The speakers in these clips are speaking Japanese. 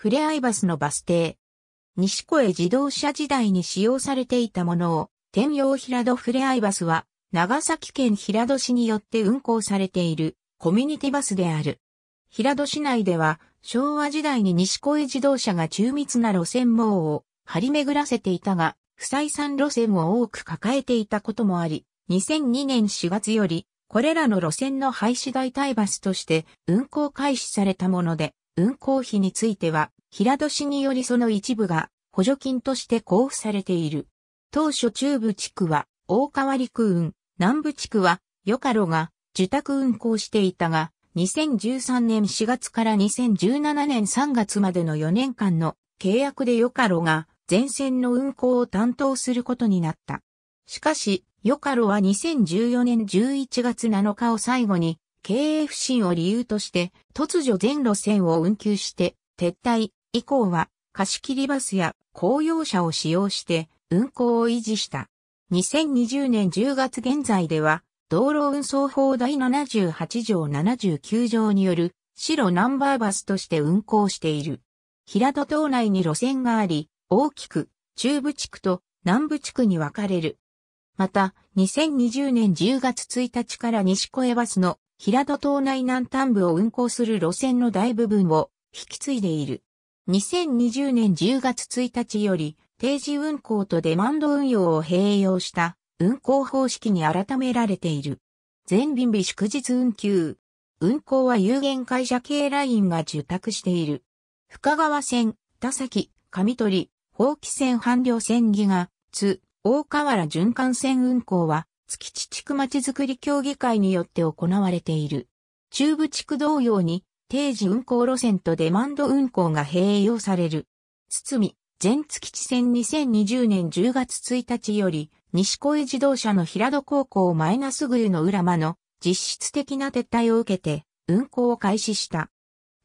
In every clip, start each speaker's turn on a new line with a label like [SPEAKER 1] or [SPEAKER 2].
[SPEAKER 1] フレアイバスのバス停。西小江自動車時代に使用されていたものを、天陽平戸フレアイバスは、長崎県平戸市によって運行されているコミュニティバスである。平戸市内では、昭和時代に西小江自動車が中密な路線網を張り巡らせていたが、不採算路線を多く抱えていたこともあり、2002年4月より、これらの路線の廃止代替バスとして運行開始されたもので、運行費については、平戸市によりその一部が補助金として交付されている。当初中部地区は大川陸運、南部地区はヨカロが受託運行していたが、2013年4月から2017年3月までの4年間の契約でヨカロが全線の運行を担当することになった。しかし、ヨカロは2014年11月7日を最後に経営不振を理由として、突如全路線を運休して、撤退以降は、貸切バスや公用車を使用して、運行を維持した。2020年10月現在では、道路運送法第78条79条による、白ナンバーバスとして運行している。平戸島内に路線があり、大きく、中部地区と南部地区に分かれる。また、2020年10月1日から西小江バスの平戸島内南端部を運行する路線の大部分を引き継いでいる。2020年10月1日より定時運行とデマンド運用を併用した運行方式に改められている。全便日祝日運休。運行は有限会社系ラインが受託している。深川線、田崎、上取、放棄線半量線ギガ、津、大河原循環線運行は、月地地区まちづくり協議会によって行われている。中部地区同様に定時運行路線とデマンド運行が併用される。堤、全月地線2020年10月1日より、西小江自動車の平戸高校マイナスグユの裏間の実質的な撤退を受けて運行を開始した。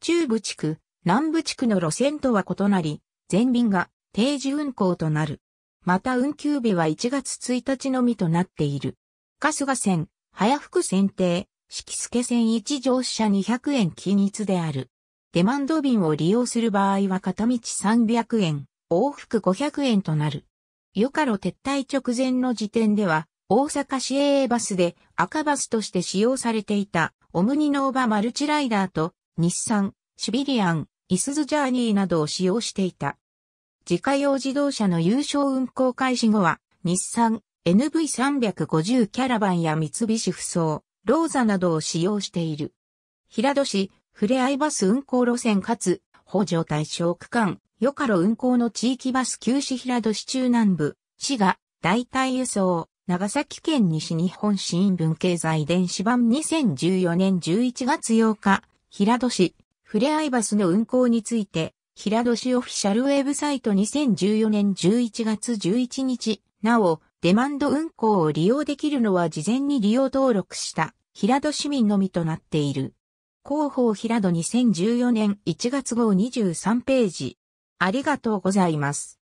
[SPEAKER 1] 中部地区、南部地区の路線とは異なり、全便が定時運行となる。また運休日は1月1日のみとなっている。春日線、早福線定、四季助線1乗車200円均一である。デマンド便を利用する場合は片道300円、往復500円となる。ヨカロ撤退直前の時点では、大阪市営バスで赤バスとして使用されていたオムニノーバマルチライダーと日産、シビリアン、イスズジャーニーなどを使用していた。自家用自動車の有償運行開始後は、日産、NV350 キャラバンや三菱扶装、ローザなどを使用している。平戸市、ふれあいバス運行路線かつ、補助対象区間、よかろ運行の地域バス休止平戸市中南部、市が、代替輸送、長崎県西日本新聞経済電子版2014年11月8日、平戸市、ふれあいバスの運行について、平戸市オフィシャルウェブサイト2014年11月11日、なお、デマンド運行を利用できるのは事前に利用登録した平戸市民のみとなっている。広報平戸2014年1月号23ページ。ありがとうございます。